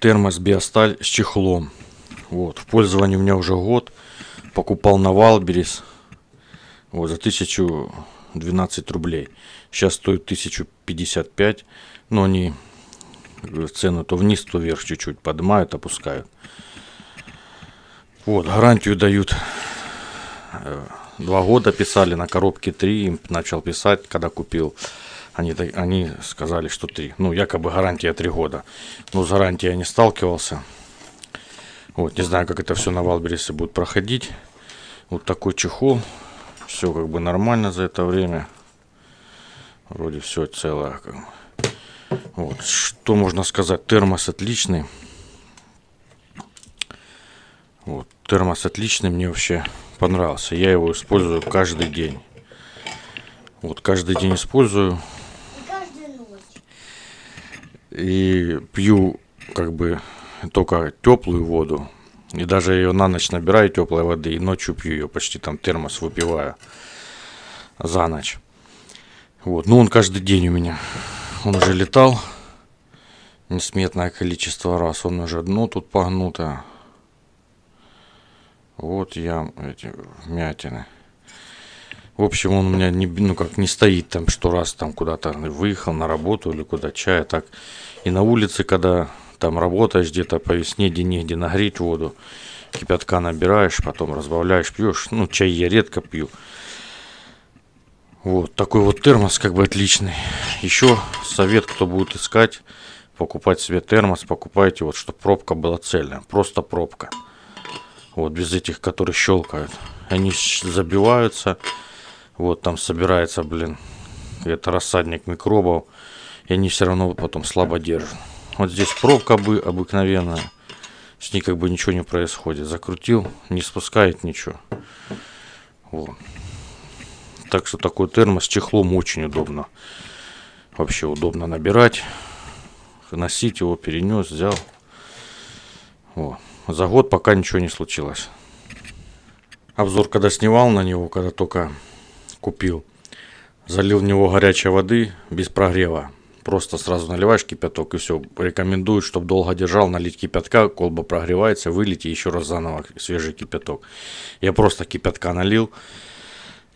термос биосталь с чехлом. Вот, в пользовании у меня уже год. Покупал на Валберис вот, за 1012 рублей. Сейчас стоит 1055, но они цену то вниз, то вверх чуть-чуть поднимают, опускают. Вот, гарантию дают. Э, два года писали, на коробке 3 начал писать, когда купил. Они, они сказали, что три. Ну, якобы гарантия три года. Но с гарантией я не сталкивался. Вот, не знаю, как это все на Валберисе будет проходить. Вот такой чехол. Все как бы нормально за это время. Вроде все целое. Вот, что можно сказать? Термос отличный. Вот, термос отличный, мне вообще понравился. Я его использую каждый день. Вот каждый день использую и пью как бы только теплую воду. И даже ее на ночь набираю теплой воды и ночью пью ее, почти там термос выпиваю за ночь. Вот, ну он каждый день у меня. Он уже летал несметное количество раз. Он уже дно тут погнуто. Вот я эти вмятины. В общем, он у меня не, ну как не стоит там, что раз там куда-то выехал на работу или куда чая, а так и на улице, когда там работаешь где-то по весне, где негде нагреть воду, кипятка набираешь, потом разбавляешь, пьешь. Ну, чай я редко пью. Вот, такой вот термос как бы отличный. Еще совет, кто будет искать, покупать себе термос, покупайте вот, чтобы пробка была цельная, просто пробка. Вот, без этих, которые щелкают. Они забиваются, вот там собирается, блин, это рассадник микробов. И они все равно потом слабо держат. Вот здесь пробка бы обыкновенная. С ней как бы ничего не происходит. Закрутил, не спускает ничего. Вот. Так что такой термос с чехлом очень удобно. Вообще удобно набирать. Носить его, перенес, взял. Вот. За год пока ничего не случилось. Обзор когда снимал на него, когда только купил. Залил в него горячей воды без прогрева. Просто сразу наливаешь кипяток и все. Рекомендую, чтобы долго держал, налить кипятка, колба прогревается, вылить и еще раз заново свежий кипяток. Я просто кипятка налил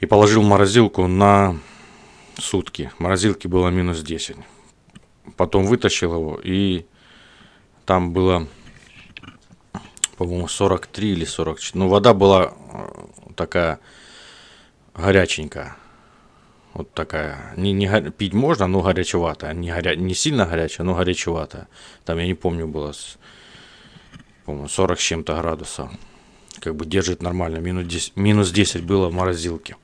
и положил в морозилку на сутки. В морозилке было минус 10. Потом вытащил его и там было, по-моему, 43 или 44. Ну, вода была э, такая горяченькая. Вот такая. Не, не, пить можно, но горячеватая. Не, горя... не сильно горячая, но горячеватая. Там, я не помню, было, с... по-моему, 40 с чем-то градусов. Как бы держит нормально. Минус 10, минус 10 было в морозилке.